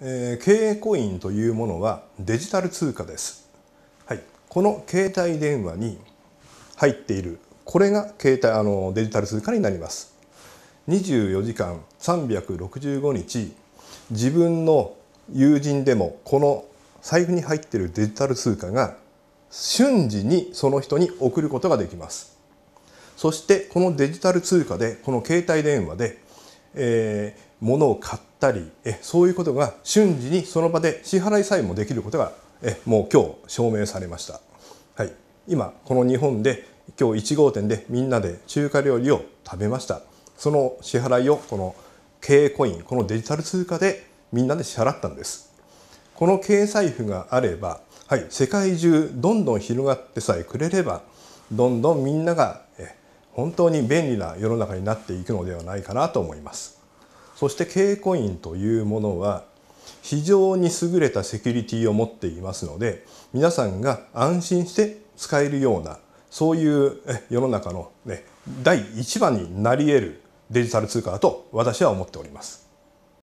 えー、経営コインというものはデジタル通貨です、はい、この携帯電話に入っているこれが携帯あのデジタル通貨になります24時間365日自分の友人でもこの財布に入っているデジタル通貨が瞬時にその人に送ることができますそしてこのデジタル通貨でこの携帯電話で、えー、物を買ったりえそういうことが瞬時にその場で支払いさえもできることがえもう今日証明されました、はい、今この日本で今日1号店でみんなで中華料理を食べましたその支払いをこの K コインこのデジタル通貨でみんなで支払ったんですこの経済譜があれば、はい、世界中どんどん広がってさえくれればどんどんみんなが本当に便利な世の中になっていくのではないかなと思いますそして K コインというものは非常に優れたセキュリティを持っていますので皆さんが安心して使えるようなそういう世の中の、ね、第1番になり得るデジタル通貨だと私は思っております。